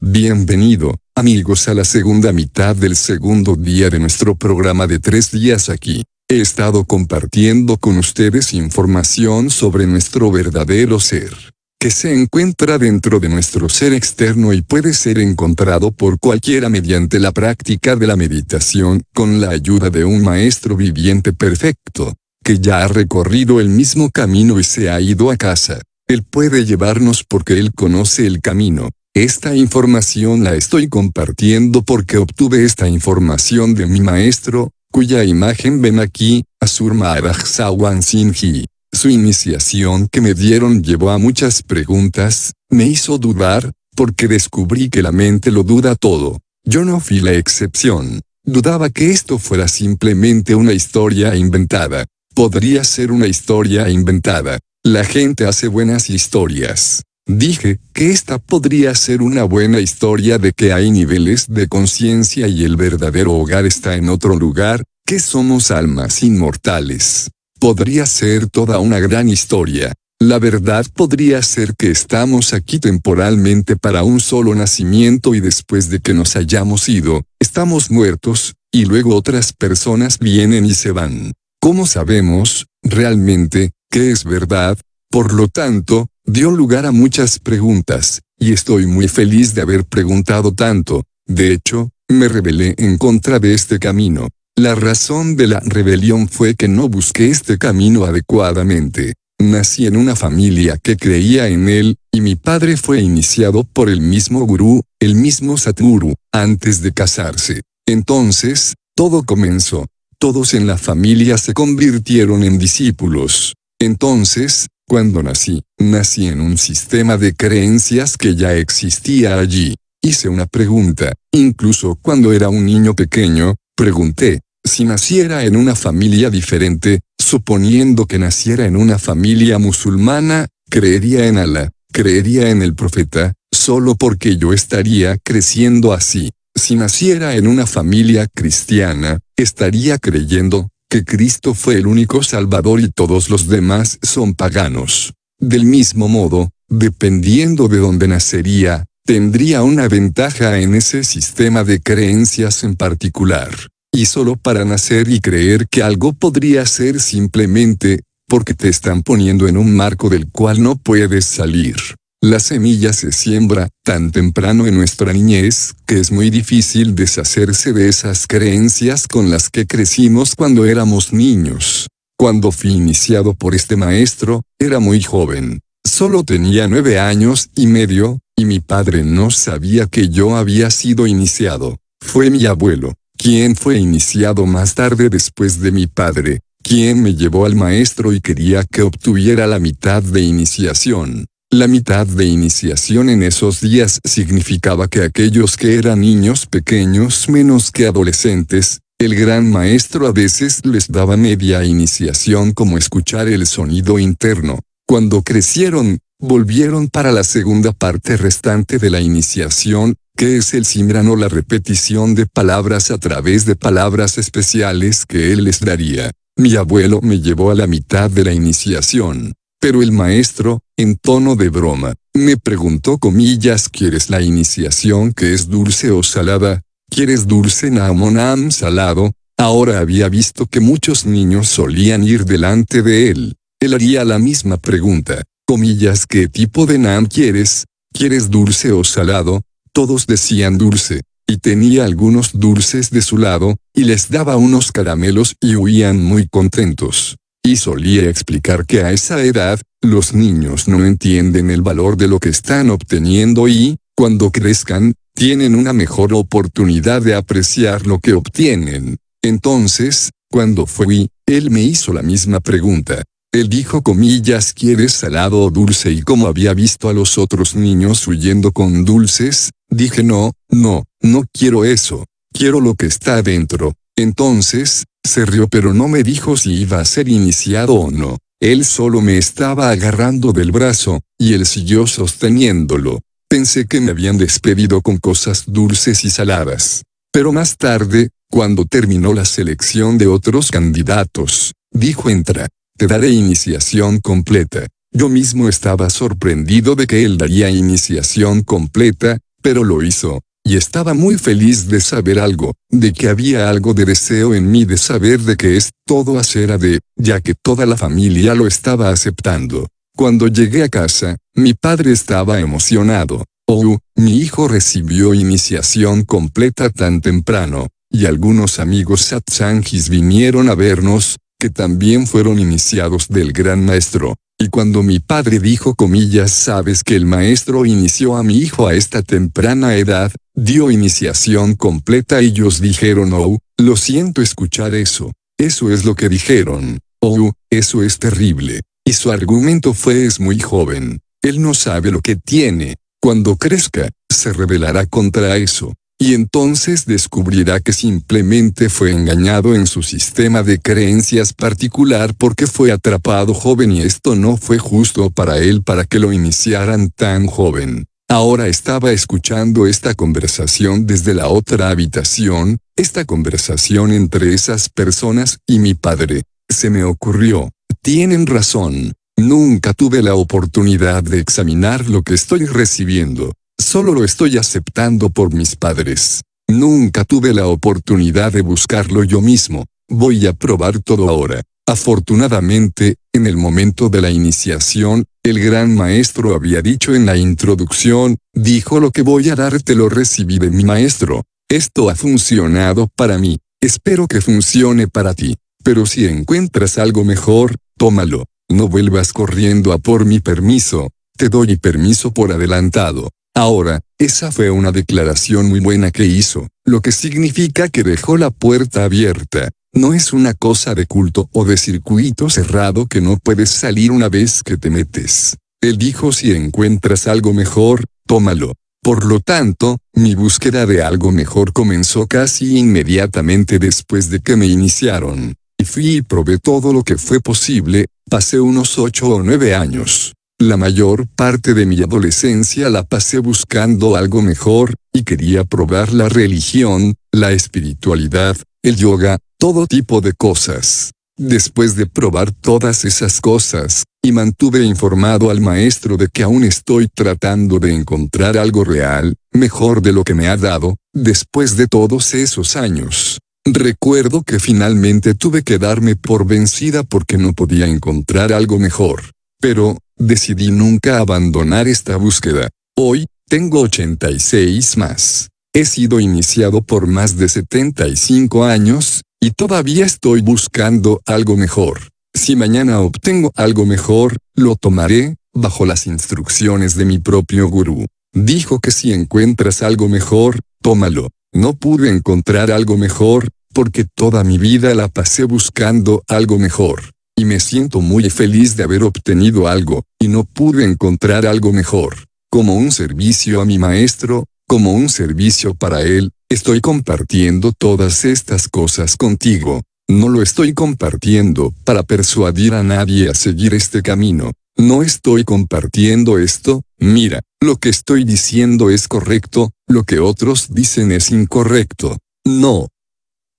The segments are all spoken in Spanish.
Bienvenido, amigos, a la segunda mitad del segundo día de nuestro programa de tres días aquí. He estado compartiendo con ustedes información sobre nuestro verdadero ser, que se encuentra dentro de nuestro ser externo y puede ser encontrado por cualquiera mediante la práctica de la meditación, con la ayuda de un maestro viviente perfecto, que ya ha recorrido el mismo camino y se ha ido a casa. Él puede llevarnos porque Él conoce el camino, esta información la estoy compartiendo porque obtuve esta información de mi maestro, cuya imagen ven aquí, Asur Maharaj Sawan singhi Su iniciación que me dieron llevó a muchas preguntas, me hizo dudar, porque descubrí que la mente lo duda todo. Yo no fui la excepción. Dudaba que esto fuera simplemente una historia inventada. Podría ser una historia inventada. La gente hace buenas historias. Dije que esta podría ser una buena historia de que hay niveles de conciencia y el verdadero hogar está en otro lugar, que somos almas inmortales. Podría ser toda una gran historia. La verdad podría ser que estamos aquí temporalmente para un solo nacimiento y después de que nos hayamos ido, estamos muertos, y luego otras personas vienen y se van. ¿Cómo sabemos, realmente, que es verdad? Por lo tanto, dio lugar a muchas preguntas, y estoy muy feliz de haber preguntado tanto. De hecho, me rebelé en contra de este camino. La razón de la rebelión fue que no busqué este camino adecuadamente. Nací en una familia que creía en él, y mi padre fue iniciado por el mismo gurú, el mismo Satguru, antes de casarse. Entonces, todo comenzó. Todos en la familia se convirtieron en discípulos. Entonces, cuando nací, nací en un sistema de creencias que ya existía allí. Hice una pregunta, incluso cuando era un niño pequeño, pregunté, si naciera en una familia diferente, suponiendo que naciera en una familia musulmana, creería en Alá, creería en el profeta, solo porque yo estaría creciendo así. Si naciera en una familia cristiana, estaría creyendo, que Cristo fue el único Salvador y todos los demás son paganos. Del mismo modo, dependiendo de dónde nacería, tendría una ventaja en ese sistema de creencias en particular. Y solo para nacer y creer que algo podría ser simplemente, porque te están poniendo en un marco del cual no puedes salir. La semilla se siembra tan temprano en nuestra niñez que es muy difícil deshacerse de esas creencias con las que crecimos cuando éramos niños. Cuando fui iniciado por este maestro, era muy joven. Solo tenía nueve años y medio, y mi padre no sabía que yo había sido iniciado. Fue mi abuelo, quien fue iniciado más tarde después de mi padre, quien me llevó al maestro y quería que obtuviera la mitad de iniciación. La mitad de iniciación en esos días significaba que aquellos que eran niños pequeños menos que adolescentes, el gran maestro a veces les daba media iniciación como escuchar el sonido interno. Cuando crecieron, volvieron para la segunda parte restante de la iniciación, que es el simran la repetición de palabras a través de palabras especiales que él les daría. Mi abuelo me llevó a la mitad de la iniciación. Pero el maestro, en tono de broma, me preguntó comillas, ¿quieres la iniciación que es dulce o salada? ¿Quieres dulce o naam salado? Ahora había visto que muchos niños solían ir delante de él. Él haría la misma pregunta, comillas, ¿qué tipo de naam quieres? ¿Quieres dulce o salado? Todos decían dulce, y tenía algunos dulces de su lado, y les daba unos caramelos y huían muy contentos y solía explicar que a esa edad, los niños no entienden el valor de lo que están obteniendo y, cuando crezcan, tienen una mejor oportunidad de apreciar lo que obtienen. Entonces, cuando fui, él me hizo la misma pregunta. Él dijo comillas, ¿quieres salado o dulce? Y como había visto a los otros niños huyendo con dulces, dije no, no, no quiero eso, quiero lo que está adentro. Entonces, se rió pero no me dijo si iba a ser iniciado o no. Él solo me estaba agarrando del brazo, y él siguió sosteniéndolo. Pensé que me habían despedido con cosas dulces y saladas. Pero más tarde, cuando terminó la selección de otros candidatos, dijo entra, te daré iniciación completa. Yo mismo estaba sorprendido de que él daría iniciación completa, pero lo hizo y estaba muy feliz de saber algo, de que había algo de deseo en mí de saber de qué es todo acera de, ya que toda la familia lo estaba aceptando. Cuando llegué a casa, mi padre estaba emocionado. Oh, mi hijo recibió iniciación completa tan temprano, y algunos amigos satsangis vinieron a vernos, que también fueron iniciados del gran maestro. Y cuando mi padre dijo comillas, sabes que el maestro inició a mi hijo a esta temprana edad, dio iniciación completa y ellos dijeron oh, lo siento escuchar eso. Eso es lo que dijeron. Oh, eso es terrible. Y su argumento fue es muy joven. Él no sabe lo que tiene. Cuando crezca, se rebelará contra eso y entonces descubrirá que simplemente fue engañado en su sistema de creencias particular porque fue atrapado joven y esto no fue justo para él para que lo iniciaran tan joven. Ahora estaba escuchando esta conversación desde la otra habitación, esta conversación entre esas personas y mi padre. Se me ocurrió, tienen razón, nunca tuve la oportunidad de examinar lo que estoy recibiendo. Solo lo estoy aceptando por mis padres. Nunca tuve la oportunidad de buscarlo yo mismo. Voy a probar todo ahora. Afortunadamente, en el momento de la iniciación, el gran maestro había dicho en la introducción, dijo lo que voy a darte lo recibí de mi maestro. Esto ha funcionado para mí, espero que funcione para ti. Pero si encuentras algo mejor, tómalo. No vuelvas corriendo a por mi permiso, te doy permiso por adelantado. Ahora, esa fue una declaración muy buena que hizo, lo que significa que dejó la puerta abierta. No es una cosa de culto o de circuito cerrado que no puedes salir una vez que te metes. Él dijo si encuentras algo mejor, tómalo. Por lo tanto, mi búsqueda de algo mejor comenzó casi inmediatamente después de que me iniciaron. Y fui y probé todo lo que fue posible, pasé unos ocho o nueve años. La mayor parte de mi adolescencia la pasé buscando algo mejor, y quería probar la religión, la espiritualidad, el yoga, todo tipo de cosas. Después de probar todas esas cosas, y mantuve informado al maestro de que aún estoy tratando de encontrar algo real, mejor de lo que me ha dado, después de todos esos años. Recuerdo que finalmente tuve que darme por vencida porque no podía encontrar algo mejor. Pero, Decidí nunca abandonar esta búsqueda. Hoy, tengo 86 más. He sido iniciado por más de 75 años, y todavía estoy buscando algo mejor. Si mañana obtengo algo mejor, lo tomaré, bajo las instrucciones de mi propio gurú. Dijo que si encuentras algo mejor, tómalo. No pude encontrar algo mejor, porque toda mi vida la pasé buscando algo mejor y me siento muy feliz de haber obtenido algo, y no pude encontrar algo mejor. Como un servicio a mi maestro, como un servicio para él, estoy compartiendo todas estas cosas contigo. No lo estoy compartiendo para persuadir a nadie a seguir este camino. No estoy compartiendo esto, mira, lo que estoy diciendo es correcto, lo que otros dicen es incorrecto. No.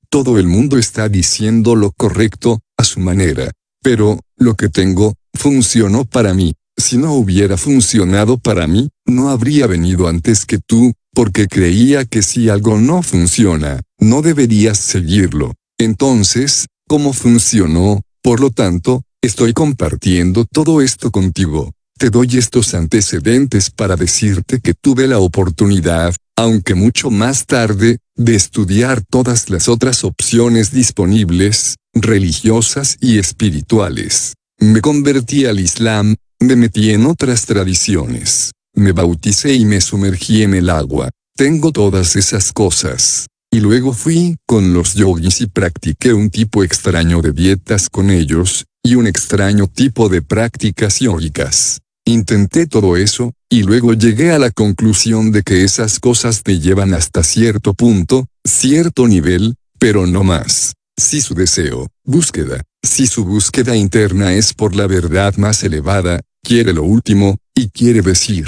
Todo el mundo está diciendo lo correcto, a su manera. Pero, lo que tengo, funcionó para mí. Si no hubiera funcionado para mí, no habría venido antes que tú, porque creía que si algo no funciona, no deberías seguirlo. Entonces, ¿cómo funcionó? Por lo tanto, estoy compartiendo todo esto contigo. Te doy estos antecedentes para decirte que tuve la oportunidad, aunque mucho más tarde, de estudiar todas las otras opciones disponibles, religiosas y espirituales. Me convertí al Islam, me metí en otras tradiciones, me bauticé y me sumergí en el agua. Tengo todas esas cosas. Y luego fui con los yogis y practiqué un tipo extraño de dietas con ellos, y un extraño tipo de prácticas yogicas. Intenté todo eso, y luego llegué a la conclusión de que esas cosas te llevan hasta cierto punto, cierto nivel, pero no más. Si su deseo, búsqueda, si su búsqueda interna es por la verdad más elevada, quiere lo último, y quiere decir,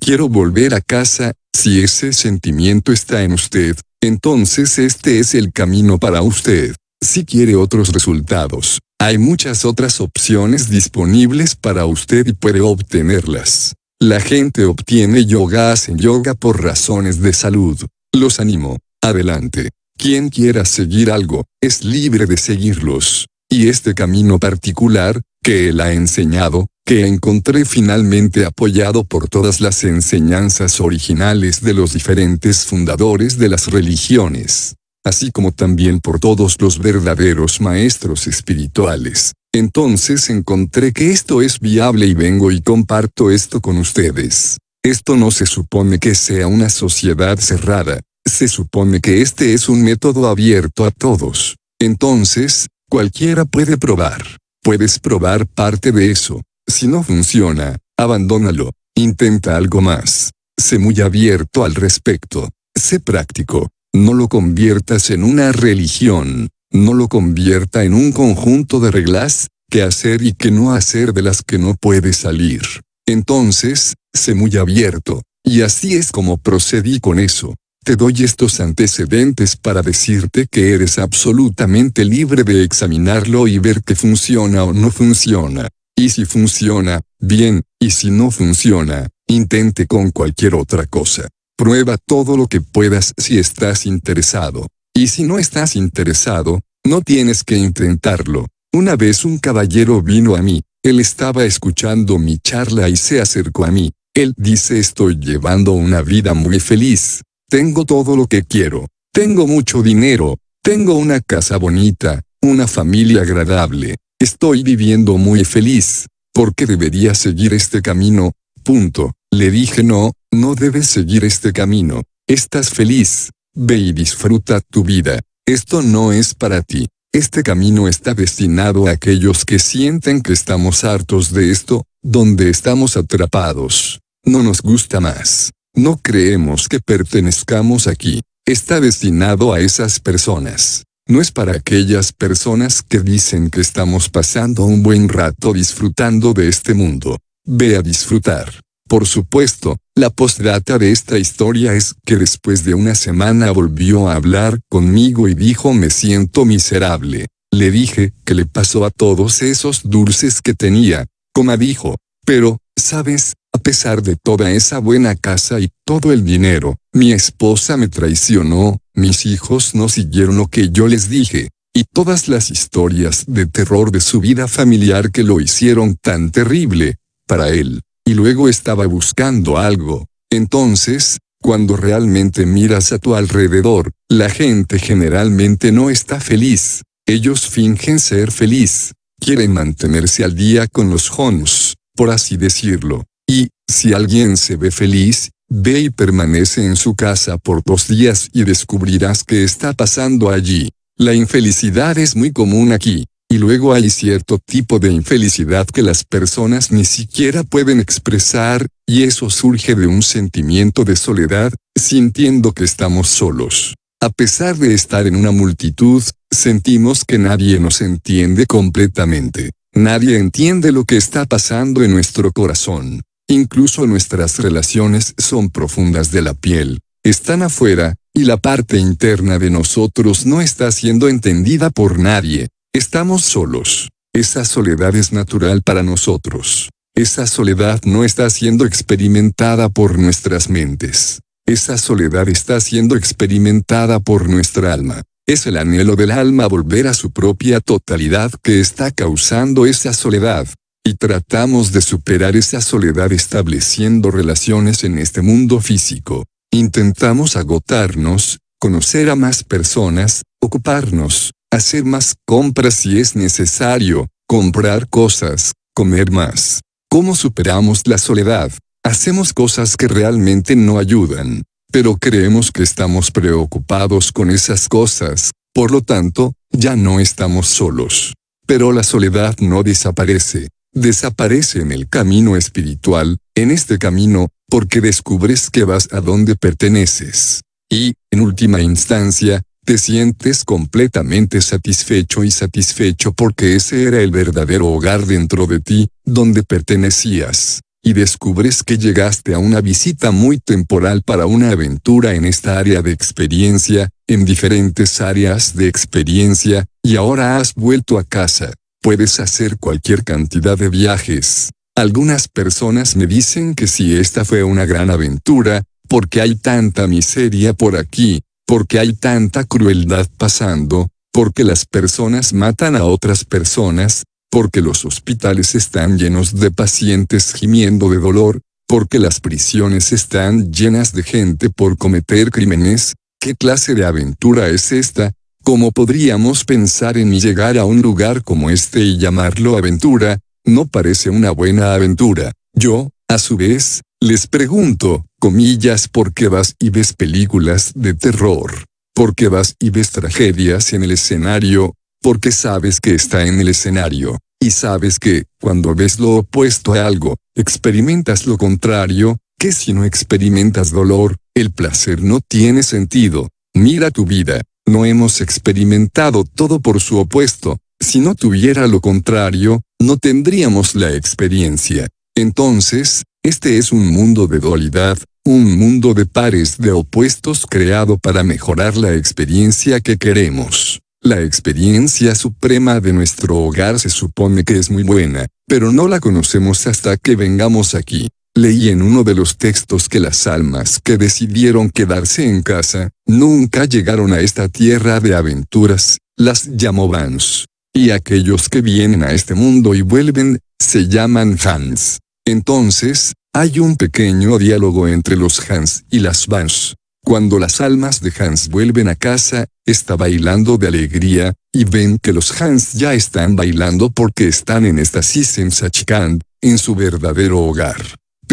quiero volver a casa, si ese sentimiento está en usted, entonces este es el camino para usted. Si quiere otros resultados, hay muchas otras opciones disponibles para usted y puede obtenerlas. La gente obtiene yoga, hacen yoga por razones de salud. Los animo. Adelante. Quien quiera seguir algo, es libre de seguirlos. Y este camino particular, que él ha enseñado, que encontré finalmente apoyado por todas las enseñanzas originales de los diferentes fundadores de las religiones, así como también por todos los verdaderos maestros espirituales. Entonces encontré que esto es viable y vengo y comparto esto con ustedes. Esto no se supone que sea una sociedad cerrada, se supone que este es un método abierto a todos. Entonces, cualquiera puede probar. Puedes probar parte de eso. Si no funciona, abandónalo. Intenta algo más. Sé muy abierto al respecto. Sé práctico. No lo conviertas en una religión. No lo convierta en un conjunto de reglas, que hacer y que no hacer de las que no puedes salir. Entonces, sé muy abierto. Y así es como procedí con eso. Te doy estos antecedentes para decirte que eres absolutamente libre de examinarlo y ver que funciona o no funciona. Y si funciona, bien, y si no funciona, intente con cualquier otra cosa. Prueba todo lo que puedas si estás interesado. Y si no estás interesado, no tienes que intentarlo. Una vez un caballero vino a mí, él estaba escuchando mi charla y se acercó a mí. Él dice estoy llevando una vida muy feliz. Tengo todo lo que quiero. Tengo mucho dinero. Tengo una casa bonita, una familia agradable. Estoy viviendo muy feliz. ¿Por qué debería seguir este camino? Punto. Le dije no, no debes seguir este camino. Estás feliz. Ve y disfruta tu vida. Esto no es para ti. Este camino está destinado a aquellos que sienten que estamos hartos de esto, donde estamos atrapados. No nos gusta más. No creemos que pertenezcamos aquí. Está destinado a esas personas. No es para aquellas personas que dicen que estamos pasando un buen rato disfrutando de este mundo. Ve a disfrutar. Por supuesto, la postdata de esta historia es que después de una semana volvió a hablar conmigo y dijo me siento miserable. Le dije que le pasó a todos esos dulces que tenía, coma dijo. Pero, ¿sabes? A pesar de toda esa buena casa y todo el dinero, mi esposa me traicionó, mis hijos no siguieron lo que yo les dije, y todas las historias de terror de su vida familiar que lo hicieron tan terrible, para él, y luego estaba buscando algo. Entonces, cuando realmente miras a tu alrededor, la gente generalmente no está feliz, ellos fingen ser feliz, quieren mantenerse al día con los Jones, por así decirlo, y, si alguien se ve feliz, ve y permanece en su casa por dos días y descubrirás qué está pasando allí. La infelicidad es muy común aquí, y luego hay cierto tipo de infelicidad que las personas ni siquiera pueden expresar, y eso surge de un sentimiento de soledad, sintiendo que estamos solos. A pesar de estar en una multitud, sentimos que nadie nos entiende completamente. Nadie entiende lo que está pasando en nuestro corazón. Incluso nuestras relaciones son profundas de la piel, están afuera, y la parte interna de nosotros no está siendo entendida por nadie. Estamos solos. Esa soledad es natural para nosotros. Esa soledad no está siendo experimentada por nuestras mentes. Esa soledad está siendo experimentada por nuestra alma. Es el anhelo del alma volver a su propia totalidad que está causando esa soledad y tratamos de superar esa soledad estableciendo relaciones en este mundo físico. Intentamos agotarnos, conocer a más personas, ocuparnos, hacer más compras si es necesario, comprar cosas, comer más. ¿Cómo superamos la soledad? Hacemos cosas que realmente no ayudan, pero creemos que estamos preocupados con esas cosas, por lo tanto, ya no estamos solos. Pero la soledad no desaparece, Desaparece en el camino espiritual, en este camino, porque descubres que vas a donde perteneces. Y, en última instancia, te sientes completamente satisfecho y satisfecho porque ese era el verdadero hogar dentro de ti, donde pertenecías. Y descubres que llegaste a una visita muy temporal para una aventura en esta área de experiencia, en diferentes áreas de experiencia, y ahora has vuelto a casa. Puedes hacer cualquier cantidad de viajes. Algunas personas me dicen que si esta fue una gran aventura, porque hay tanta miseria por aquí, porque hay tanta crueldad pasando, porque las personas matan a otras personas, porque los hospitales están llenos de pacientes gimiendo de dolor, porque las prisiones están llenas de gente por cometer crímenes, ¿qué clase de aventura es esta? ¿Cómo podríamos pensar en llegar a un lugar como este y llamarlo aventura? No parece una buena aventura. Yo, a su vez, les pregunto, comillas, ¿por qué vas y ves películas de terror? ¿Por qué vas y ves tragedias en el escenario? Porque sabes que está en el escenario. Y sabes que, cuando ves lo opuesto a algo, experimentas lo contrario, que si no experimentas dolor, el placer no tiene sentido. Mira tu vida, no hemos experimentado todo por su opuesto, si no tuviera lo contrario, no tendríamos la experiencia. Entonces, este es un mundo de dualidad, un mundo de pares de opuestos creado para mejorar la experiencia que queremos. La experiencia suprema de nuestro hogar se supone que es muy buena, pero no la conocemos hasta que vengamos aquí. Leí en uno de los textos que las almas que decidieron quedarse en casa, nunca llegaron a esta tierra de aventuras, las llamó Vans. Y aquellos que vienen a este mundo y vuelven, se llaman Hans. Entonces, hay un pequeño diálogo entre los Hans y las Vans. Cuando las almas de Hans vuelven a casa, está bailando de alegría, y ven que los Hans ya están bailando porque están en esta Sachikand, en su verdadero hogar.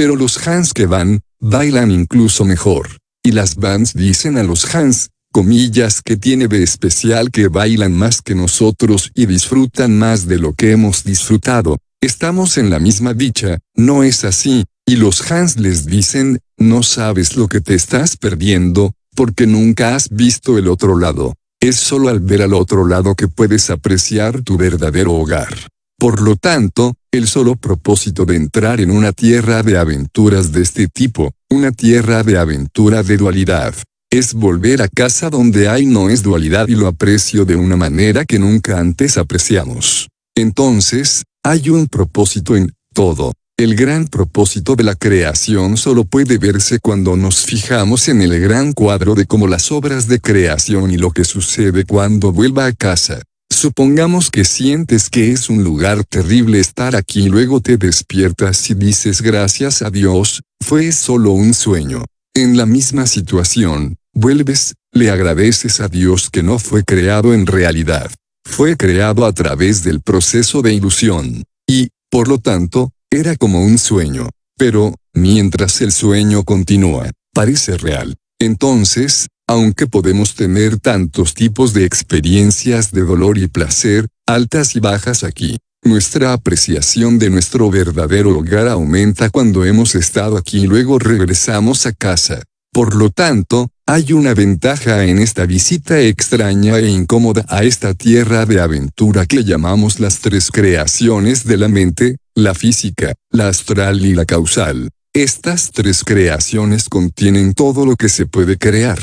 Pero los Hans que van, bailan incluso mejor. Y las Vans dicen a los Hans, comillas que tiene de especial que bailan más que nosotros y disfrutan más de lo que hemos disfrutado. Estamos en la misma dicha, no es así, y los Hans les dicen, no sabes lo que te estás perdiendo, porque nunca has visto el otro lado. Es solo al ver al otro lado que puedes apreciar tu verdadero hogar. Por lo tanto, el solo propósito de entrar en una tierra de aventuras de este tipo, una tierra de aventura de dualidad, es volver a casa donde hay no es dualidad y lo aprecio de una manera que nunca antes apreciamos. Entonces, hay un propósito en todo. El gran propósito de la creación solo puede verse cuando nos fijamos en el gran cuadro de cómo las obras de creación y lo que sucede cuando vuelva a casa. Supongamos que sientes que es un lugar terrible estar aquí y luego te despiertas y dices gracias a Dios, fue solo un sueño. En la misma situación, vuelves, le agradeces a Dios que no fue creado en realidad. Fue creado a través del proceso de ilusión. Y, por lo tanto, era como un sueño. Pero, mientras el sueño continúa, parece real. Entonces, aunque podemos tener tantos tipos de experiencias de dolor y placer, altas y bajas aquí. Nuestra apreciación de nuestro verdadero hogar aumenta cuando hemos estado aquí y luego regresamos a casa. Por lo tanto, hay una ventaja en esta visita extraña e incómoda a esta tierra de aventura que llamamos las tres creaciones de la mente, la física, la astral y la causal. Estas tres creaciones contienen todo lo que se puede crear.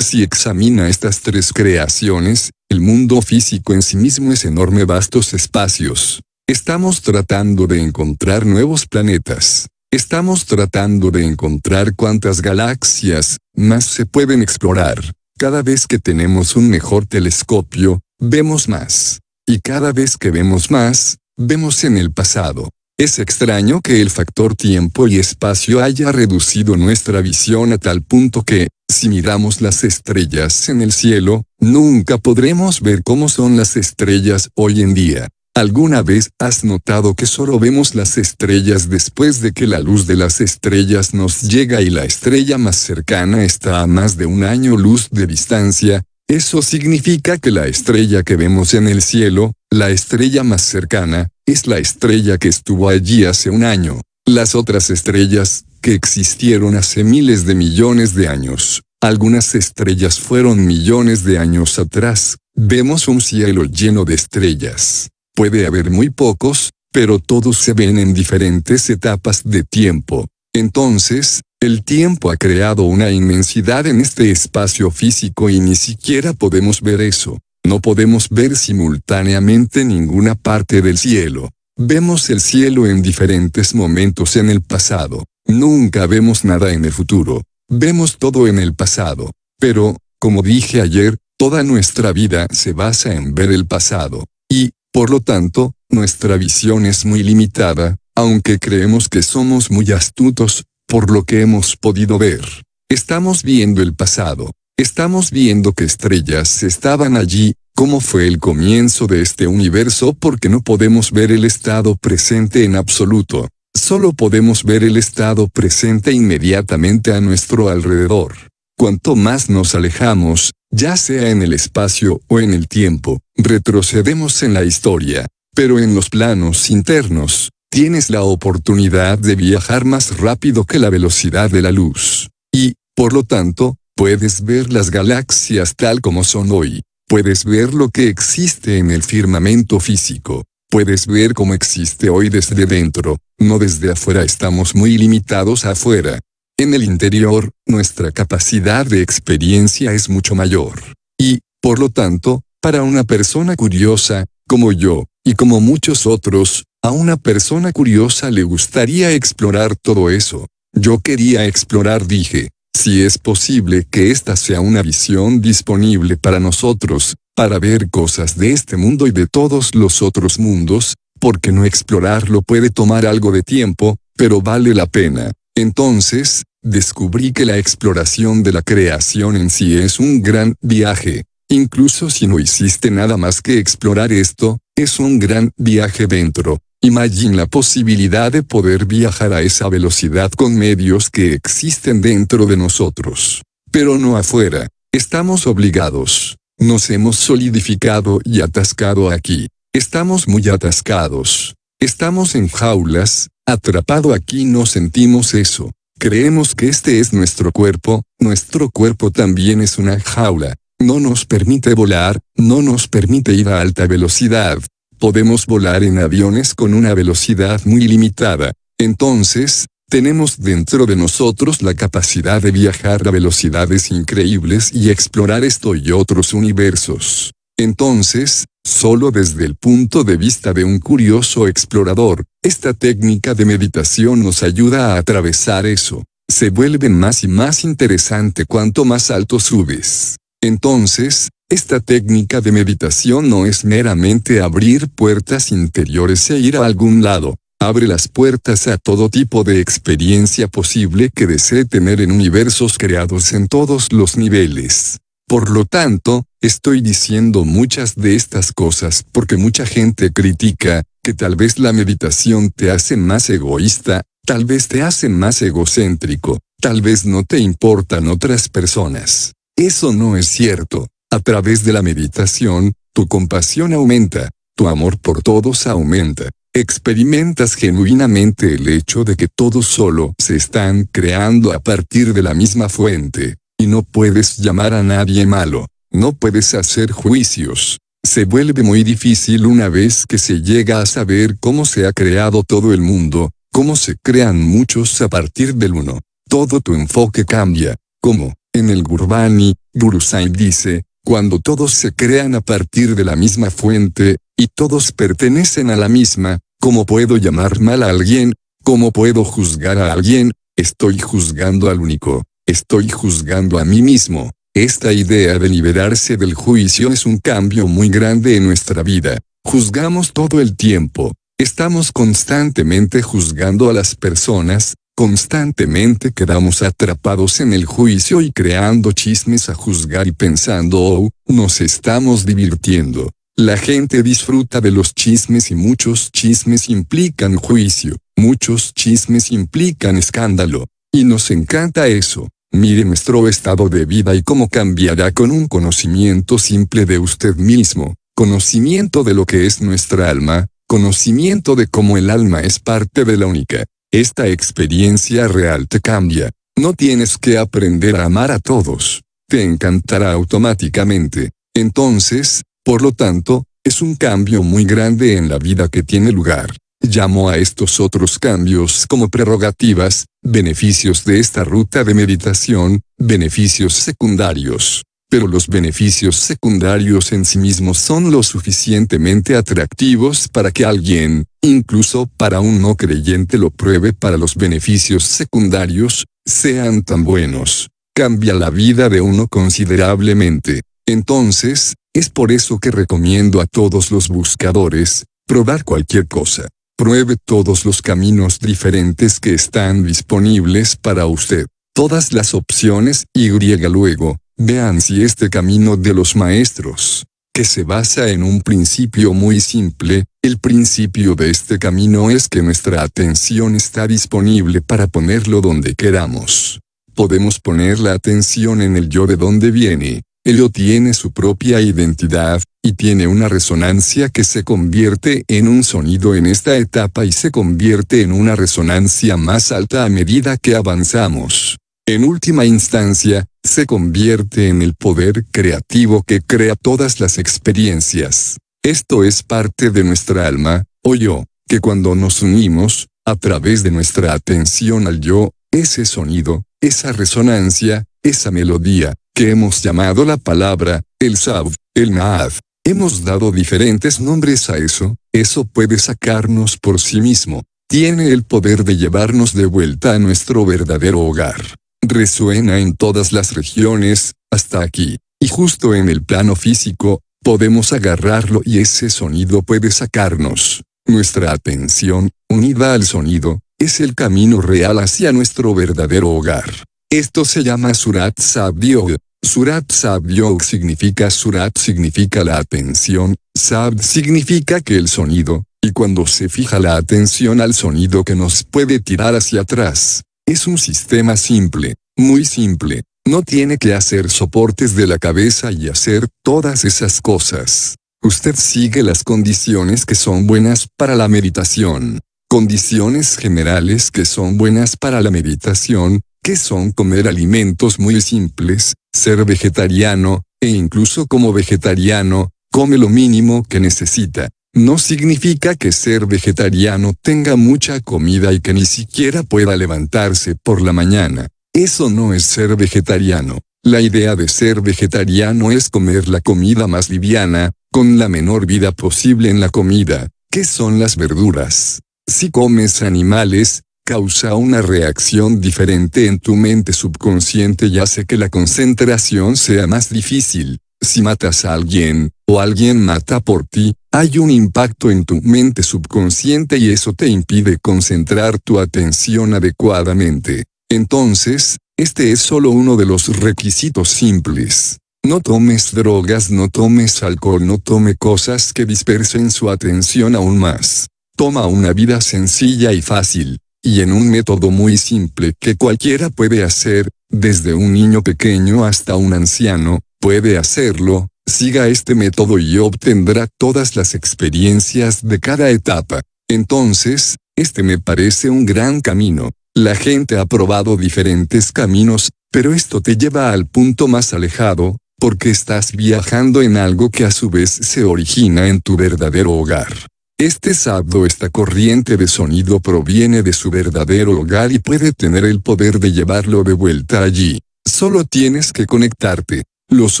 Si examina estas tres creaciones, el mundo físico en sí mismo es enorme vastos espacios. Estamos tratando de encontrar nuevos planetas. Estamos tratando de encontrar cuántas galaxias más se pueden explorar. Cada vez que tenemos un mejor telescopio, vemos más. Y cada vez que vemos más, vemos en el pasado. Es extraño que el factor tiempo y espacio haya reducido nuestra visión a tal punto que, si miramos las estrellas en el cielo, nunca podremos ver cómo son las estrellas hoy en día. ¿Alguna vez has notado que solo vemos las estrellas después de que la luz de las estrellas nos llega y la estrella más cercana está a más de un año luz de distancia? Eso significa que la estrella que vemos en el cielo, la estrella más cercana, es la estrella que estuvo allí hace un año. Las otras estrellas, que existieron hace miles de millones de años. Algunas estrellas fueron millones de años atrás. Vemos un cielo lleno de estrellas. Puede haber muy pocos, pero todos se ven en diferentes etapas de tiempo. Entonces, el tiempo ha creado una inmensidad en este espacio físico y ni siquiera podemos ver eso. No podemos ver simultáneamente ninguna parte del cielo. Vemos el cielo en diferentes momentos en el pasado. Nunca vemos nada en el futuro, vemos todo en el pasado. Pero, como dije ayer, toda nuestra vida se basa en ver el pasado. Y, por lo tanto, nuestra visión es muy limitada, aunque creemos que somos muy astutos, por lo que hemos podido ver. Estamos viendo el pasado. Estamos viendo que estrellas estaban allí, cómo fue el comienzo de este universo porque no podemos ver el estado presente en absoluto. Solo podemos ver el estado presente inmediatamente a nuestro alrededor. Cuanto más nos alejamos, ya sea en el espacio o en el tiempo, retrocedemos en la historia, pero en los planos internos, tienes la oportunidad de viajar más rápido que la velocidad de la luz. Y, por lo tanto, puedes ver las galaxias tal como son hoy. Puedes ver lo que existe en el firmamento físico. Puedes ver cómo existe hoy desde dentro. No desde afuera estamos muy limitados afuera. En el interior, nuestra capacidad de experiencia es mucho mayor. Y, por lo tanto, para una persona curiosa, como yo, y como muchos otros, a una persona curiosa le gustaría explorar todo eso. Yo quería explorar, dije, si es posible que esta sea una visión disponible para nosotros, para ver cosas de este mundo y de todos los otros mundos, porque no explorarlo puede tomar algo de tiempo, pero vale la pena. Entonces, descubrí que la exploración de la creación en sí es un gran viaje. Incluso si no hiciste nada más que explorar esto, es un gran viaje dentro. imagín la posibilidad de poder viajar a esa velocidad con medios que existen dentro de nosotros. Pero no afuera. Estamos obligados. Nos hemos solidificado y atascado aquí. Estamos muy atascados. Estamos en jaulas, atrapado aquí no sentimos eso. Creemos que este es nuestro cuerpo, nuestro cuerpo también es una jaula. No nos permite volar, no nos permite ir a alta velocidad. Podemos volar en aviones con una velocidad muy limitada. Entonces, tenemos dentro de nosotros la capacidad de viajar a velocidades increíbles y explorar esto y otros universos. Entonces, Solo desde el punto de vista de un curioso explorador, esta técnica de meditación nos ayuda a atravesar eso. Se vuelve más y más interesante cuanto más alto subes. Entonces, esta técnica de meditación no es meramente abrir puertas interiores e ir a algún lado. Abre las puertas a todo tipo de experiencia posible que desee tener en universos creados en todos los niveles. Por lo tanto, Estoy diciendo muchas de estas cosas porque mucha gente critica, que tal vez la meditación te hace más egoísta, tal vez te hace más egocéntrico, tal vez no te importan otras personas. Eso no es cierto. A través de la meditación, tu compasión aumenta, tu amor por todos aumenta. Experimentas genuinamente el hecho de que todos solo se están creando a partir de la misma fuente, y no puedes llamar a nadie malo. No puedes hacer juicios. Se vuelve muy difícil una vez que se llega a saber cómo se ha creado todo el mundo, cómo se crean muchos a partir del uno. Todo tu enfoque cambia, como, en el Gurbani, Guru dice, cuando todos se crean a partir de la misma fuente, y todos pertenecen a la misma, ¿cómo puedo llamar mal a alguien? ¿Cómo puedo juzgar a alguien? Estoy juzgando al único, estoy juzgando a mí mismo. Esta idea de liberarse del juicio es un cambio muy grande en nuestra vida. Juzgamos todo el tiempo. Estamos constantemente juzgando a las personas, constantemente quedamos atrapados en el juicio y creando chismes a juzgar y pensando, oh, nos estamos divirtiendo. La gente disfruta de los chismes y muchos chismes implican juicio, muchos chismes implican escándalo. Y nos encanta eso mire nuestro estado de vida y cómo cambiará con un conocimiento simple de usted mismo, conocimiento de lo que es nuestra alma, conocimiento de cómo el alma es parte de la única. Esta experiencia real te cambia. No tienes que aprender a amar a todos. Te encantará automáticamente. Entonces, por lo tanto, es un cambio muy grande en la vida que tiene lugar. Llamo a estos otros cambios como prerrogativas, Beneficios de esta ruta de meditación, beneficios secundarios. Pero los beneficios secundarios en sí mismos son lo suficientemente atractivos para que alguien, incluso para un no creyente, lo pruebe para los beneficios secundarios, sean tan buenos. Cambia la vida de uno considerablemente. Entonces, es por eso que recomiendo a todos los buscadores, probar cualquier cosa. Pruebe todos los caminos diferentes que están disponibles para usted, todas las opciones y luego, vean si este camino de los maestros, que se basa en un principio muy simple, el principio de este camino es que nuestra atención está disponible para ponerlo donde queramos. Podemos poner la atención en el yo de donde viene, yo tiene su propia identidad, y tiene una resonancia que se convierte en un sonido en esta etapa y se convierte en una resonancia más alta a medida que avanzamos. En última instancia, se convierte en el poder creativo que crea todas las experiencias. Esto es parte de nuestra alma, o yo, que cuando nos unimos, a través de nuestra atención al yo, ese sonido, esa resonancia, esa melodía, que hemos llamado la palabra, el Sab, el Naad. Hemos dado diferentes nombres a eso, eso puede sacarnos por sí mismo, tiene el poder de llevarnos de vuelta a nuestro verdadero hogar. Resuena en todas las regiones, hasta aquí, y justo en el plano físico, podemos agarrarlo y ese sonido puede sacarnos. Nuestra atención, unida al sonido, es el camino real hacia nuestro verdadero hogar. Esto se llama Surat Sabiod, Surat Yog significa Surat significa la atención, Sab significa que el sonido, y cuando se fija la atención al sonido que nos puede tirar hacia atrás. Es un sistema simple, muy simple, no tiene que hacer soportes de la cabeza y hacer todas esas cosas. Usted sigue las condiciones que son buenas para la meditación. Condiciones generales que son buenas para la meditación, que son comer alimentos muy simples, ser vegetariano, e incluso como vegetariano, come lo mínimo que necesita. No significa que ser vegetariano tenga mucha comida y que ni siquiera pueda levantarse por la mañana. Eso no es ser vegetariano. La idea de ser vegetariano es comer la comida más liviana, con la menor vida posible en la comida, que son las verduras. Si comes animales, causa una reacción diferente en tu mente subconsciente y hace que la concentración sea más difícil. Si matas a alguien, o alguien mata por ti, hay un impacto en tu mente subconsciente y eso te impide concentrar tu atención adecuadamente. Entonces, este es solo uno de los requisitos simples. No tomes drogas, no tomes alcohol, no tome cosas que dispersen su atención aún más. Toma una vida sencilla y fácil y en un método muy simple que cualquiera puede hacer, desde un niño pequeño hasta un anciano, puede hacerlo, siga este método y obtendrá todas las experiencias de cada etapa. Entonces, este me parece un gran camino. La gente ha probado diferentes caminos, pero esto te lleva al punto más alejado, porque estás viajando en algo que a su vez se origina en tu verdadero hogar. Este sábado esta corriente de sonido proviene de su verdadero hogar y puede tener el poder de llevarlo de vuelta allí. Solo tienes que conectarte. Los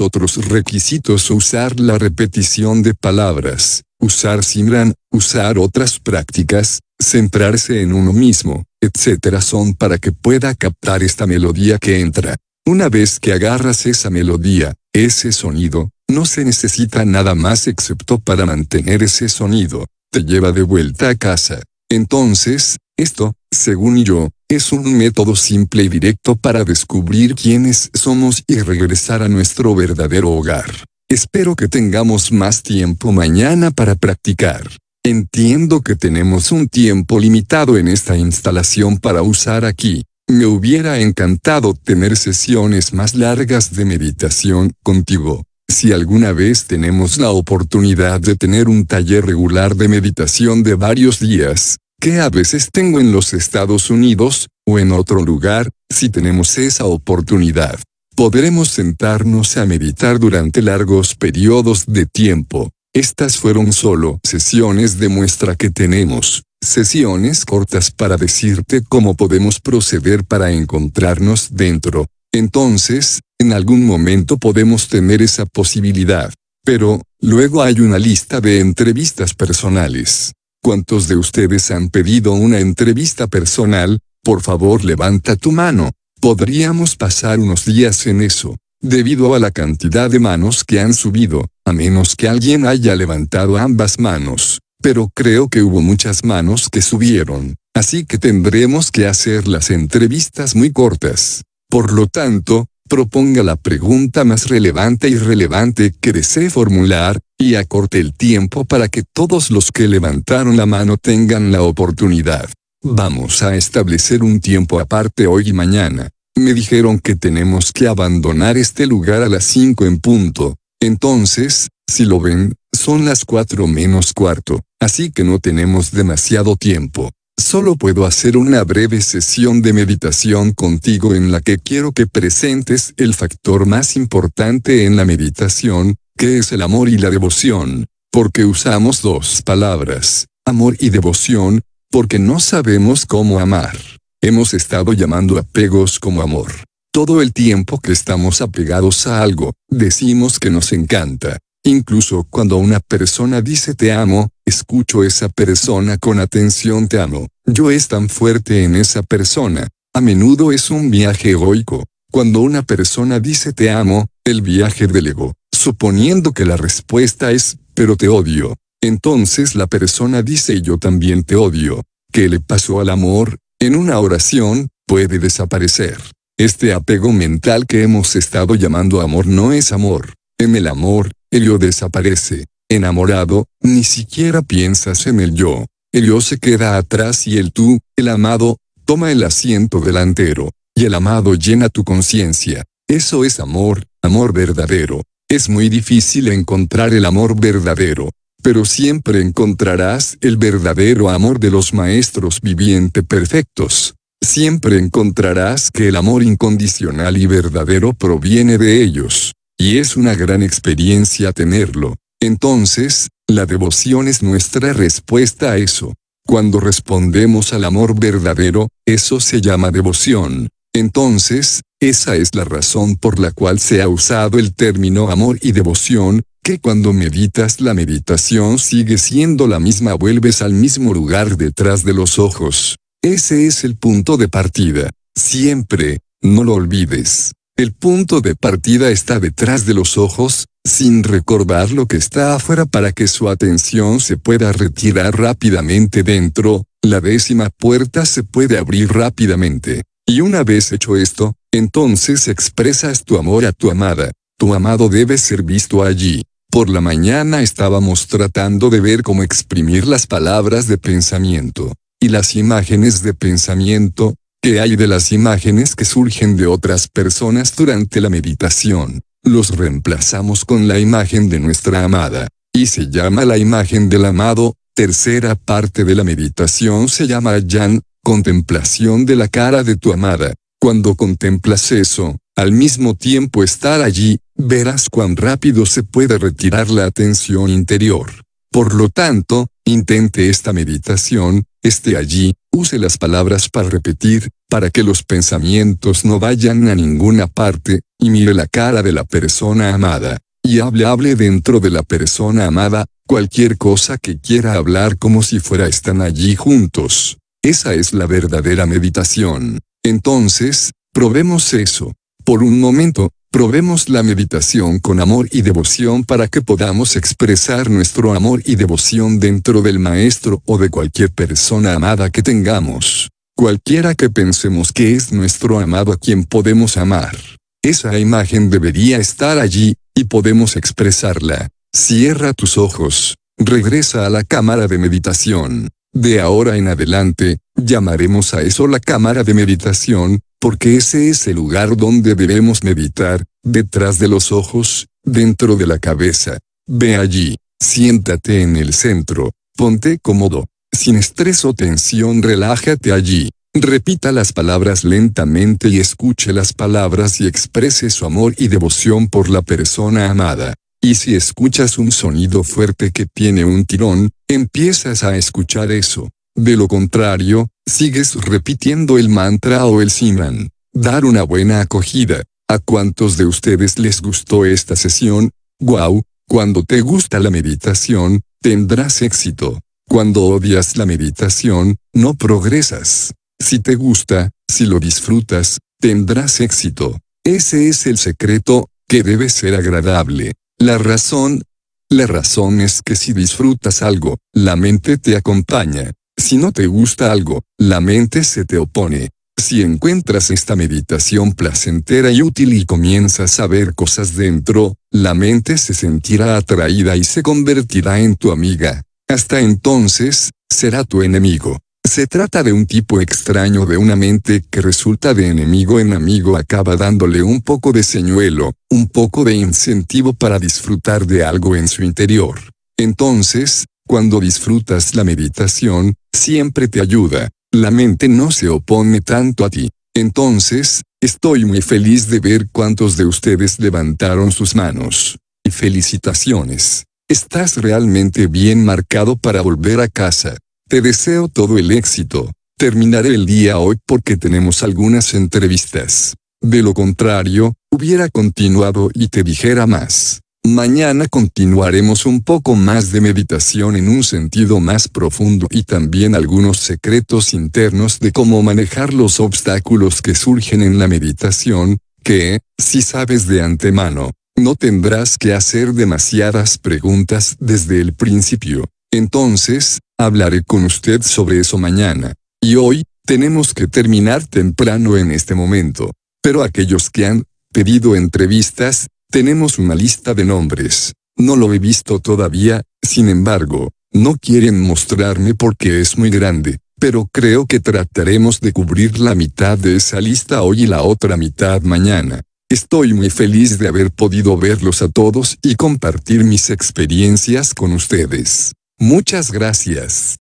otros requisitos usar la repetición de palabras, usar Simran, usar otras prácticas, centrarse en uno mismo, etc. son para que pueda captar esta melodía que entra. Una vez que agarras esa melodía, ese sonido, no se necesita nada más excepto para mantener ese sonido te lleva de vuelta a casa. Entonces, esto, según yo, es un método simple y directo para descubrir quiénes somos y regresar a nuestro verdadero hogar. Espero que tengamos más tiempo mañana para practicar. Entiendo que tenemos un tiempo limitado en esta instalación para usar aquí. Me hubiera encantado tener sesiones más largas de meditación contigo. Si alguna vez tenemos la oportunidad de tener un taller regular de meditación de varios días, que a veces tengo en los Estados Unidos, o en otro lugar, si tenemos esa oportunidad, podremos sentarnos a meditar durante largos periodos de tiempo. Estas fueron solo sesiones de muestra que tenemos, sesiones cortas para decirte cómo podemos proceder para encontrarnos dentro entonces, en algún momento podemos tener esa posibilidad. Pero, luego hay una lista de entrevistas personales. ¿Cuántos de ustedes han pedido una entrevista personal? Por favor, levanta tu mano. Podríamos pasar unos días en eso, debido a la cantidad de manos que han subido, a menos que alguien haya levantado ambas manos. Pero creo que hubo muchas manos que subieron, así que tendremos que hacer las entrevistas muy cortas. Por lo tanto, proponga la pregunta más relevante y relevante que desee formular, y acorte el tiempo para que todos los que levantaron la mano tengan la oportunidad. Vamos a establecer un tiempo aparte hoy y mañana. Me dijeron que tenemos que abandonar este lugar a las 5 en punto. Entonces, si lo ven, son las 4 menos cuarto, así que no tenemos demasiado tiempo. Solo puedo hacer una breve sesión de meditación contigo en la que quiero que presentes el factor más importante en la meditación, que es el amor y la devoción, porque usamos dos palabras, amor y devoción, porque no sabemos cómo amar. Hemos estado llamando apegos como amor. Todo el tiempo que estamos apegados a algo, decimos que nos encanta, Incluso cuando una persona dice te amo, escucho esa persona con atención te amo. Yo es tan fuerte en esa persona. A menudo es un viaje egoico. Cuando una persona dice te amo, el viaje del ego, suponiendo que la respuesta es, pero te odio. Entonces la persona dice yo también te odio. ¿Qué le pasó al amor? En una oración, puede desaparecer. Este apego mental que hemos estado llamando amor no es amor. En el amor, el yo desaparece. Enamorado, ni siquiera piensas en el yo. El yo se queda atrás y el tú, el amado, toma el asiento delantero. Y el amado llena tu conciencia. Eso es amor, amor verdadero. Es muy difícil encontrar el amor verdadero, pero siempre encontrarás el verdadero amor de los maestros viviente perfectos. Siempre encontrarás que el amor incondicional y verdadero proviene de ellos y es una gran experiencia tenerlo. Entonces, la devoción es nuestra respuesta a eso. Cuando respondemos al amor verdadero, eso se llama devoción. Entonces, esa es la razón por la cual se ha usado el término amor y devoción, que cuando meditas la meditación sigue siendo la misma, vuelves al mismo lugar detrás de los ojos. Ese es el punto de partida. Siempre, no lo olvides. El punto de partida está detrás de los ojos, sin recordar lo que está afuera para que su atención se pueda retirar rápidamente dentro, la décima puerta se puede abrir rápidamente. Y una vez hecho esto, entonces expresas tu amor a tu amada. Tu amado debe ser visto allí. Por la mañana estábamos tratando de ver cómo exprimir las palabras de pensamiento y las imágenes de pensamiento, hay de las imágenes que surgen de otras personas durante la meditación, los reemplazamos con la imagen de nuestra amada, y se llama la imagen del amado, tercera parte de la meditación se llama Yan, contemplación de la cara de tu amada. Cuando contemplas eso, al mismo tiempo estar allí, verás cuán rápido se puede retirar la atención interior. Por lo tanto, intente esta meditación, esté allí, use las palabras para repetir, para que los pensamientos no vayan a ninguna parte, y mire la cara de la persona amada. Y hable, hable dentro de la persona amada, cualquier cosa que quiera hablar como si fuera están allí juntos. Esa es la verdadera meditación. Entonces, probemos eso. Por un momento, Probemos la meditación con amor y devoción para que podamos expresar nuestro amor y devoción dentro del Maestro o de cualquier persona amada que tengamos. Cualquiera que pensemos que es nuestro amado a quien podemos amar. Esa imagen debería estar allí, y podemos expresarla. Cierra tus ojos. Regresa a la cámara de meditación. De ahora en adelante, llamaremos a eso la cámara de meditación, porque ese es el lugar donde debemos meditar, detrás de los ojos, dentro de la cabeza. Ve allí, siéntate en el centro, ponte cómodo, sin estrés o tensión, relájate allí. Repita las palabras lentamente y escuche las palabras y exprese su amor y devoción por la persona amada. Y si escuchas un sonido fuerte que tiene un tirón, empiezas a escuchar eso. De lo contrario, sigues repitiendo el mantra o el simran. Dar una buena acogida. ¿A cuántos de ustedes les gustó esta sesión? ¡Guau! Cuando te gusta la meditación, tendrás éxito. Cuando odias la meditación, no progresas. Si te gusta, si lo disfrutas, tendrás éxito. Ese es el secreto, que debe ser agradable. La razón, la razón es que si disfrutas algo, la mente te acompaña. Si no te gusta algo, la mente se te opone. Si encuentras esta meditación placentera y útil y comienzas a ver cosas dentro, la mente se sentirá atraída y se convertirá en tu amiga. Hasta entonces, será tu enemigo. Se trata de un tipo extraño de una mente que resulta de enemigo en amigo acaba dándole un poco de señuelo, un poco de incentivo para disfrutar de algo en su interior. Entonces, cuando disfrutas la meditación, siempre te ayuda. La mente no se opone tanto a ti. Entonces, estoy muy feliz de ver cuántos de ustedes levantaron sus manos. Y felicitaciones. Estás realmente bien marcado para volver a casa. Te deseo todo el éxito. Terminaré el día hoy porque tenemos algunas entrevistas. De lo contrario, hubiera continuado y te dijera más. Mañana continuaremos un poco más de meditación en un sentido más profundo y también algunos secretos internos de cómo manejar los obstáculos que surgen en la meditación, que, si sabes de antemano, no tendrás que hacer demasiadas preguntas desde el principio. Entonces, hablaré con usted sobre eso mañana. Y hoy, tenemos que terminar temprano en este momento. Pero aquellos que han pedido entrevistas, tenemos una lista de nombres. No lo he visto todavía, sin embargo, no quieren mostrarme porque es muy grande, pero creo que trataremos de cubrir la mitad de esa lista hoy y la otra mitad mañana. Estoy muy feliz de haber podido verlos a todos y compartir mis experiencias con ustedes. Muchas gracias.